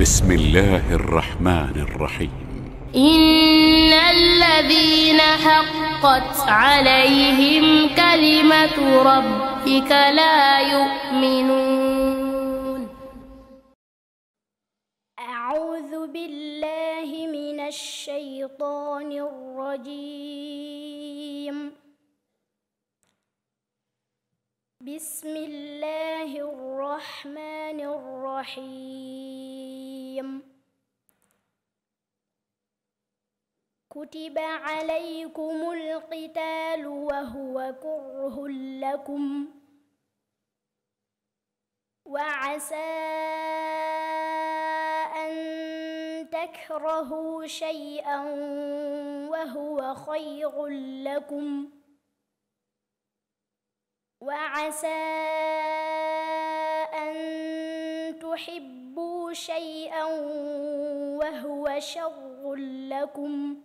بسم الله الرحمن الرحيم إن الذين حقت عليهم كلمة ربك لا يؤمنون أعوذ بالله من الشيطان الرجيم بسم الله الرحمن الرحيم كتب عليكم القتال وهو كره لكم وعسى أن تكرهوا شيئا وهو خير لكم وعسى أن تحبوا شيئا وهو شر لكم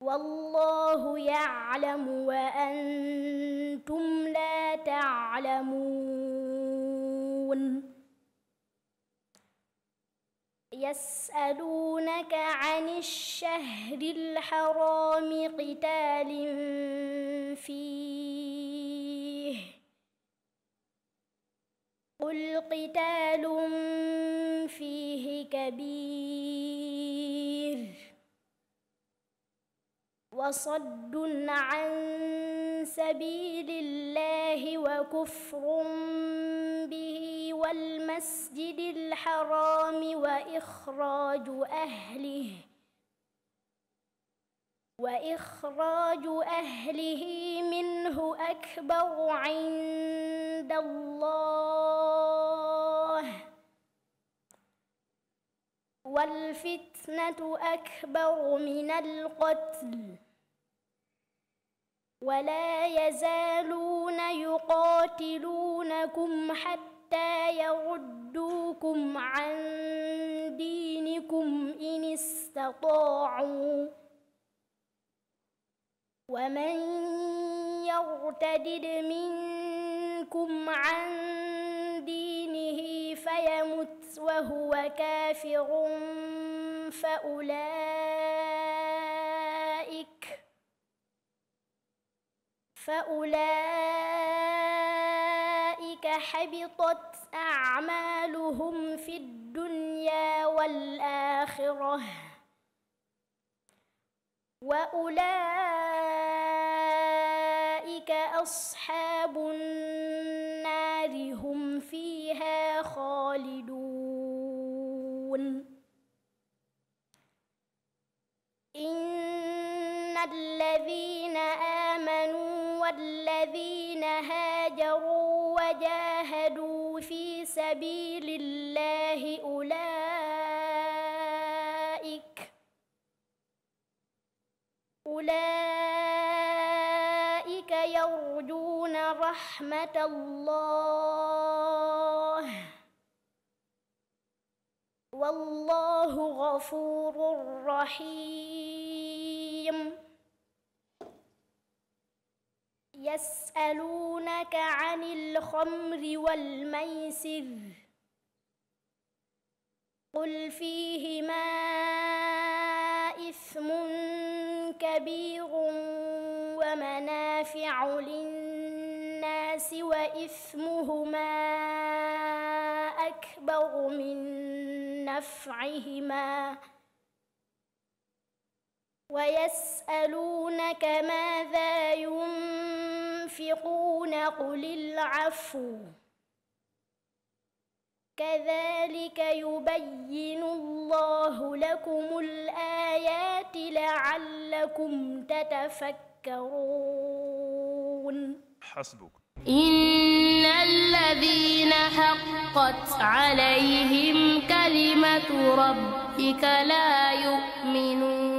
والله يعلم وأنتم لا تعلمون يسألونك عن الشهر الحرام قتال فيه قل قتال فيه كبير وصد عن سبيل الله وكفر به والمسجد الحرام واخراج اهله واخراج اهله منه اكبر عند الله والفتنه اكبر من القتل ولا يزالون يقاتلونكم حتى يردوكم عن دينكم إن استطاعوا ومن يرتدد منكم عن دينه فيمت وهو كافر فأولئك فأولئك حبطت أعمالهم في الدنيا والآخرة وأولئك أصحاب النار هم فيها خالدون إن الذين آمنوا الذين هاجروا وجاهدوا في سبيل الله أولئك أولئك يرجون رحمة الله والله غفور رحيم يسألونك عن الخمر والميسر قل فيهما إثم كبير ومنافع للناس وإثمهما أكبر من نفعهما ۖ ويسألونك ماذا ينفقون قل العفو كذلك يبين الله لكم الآيات لعلكم تتفكرون حسبك إن الذين حقت عليهم كلمة ربك لا يؤمنون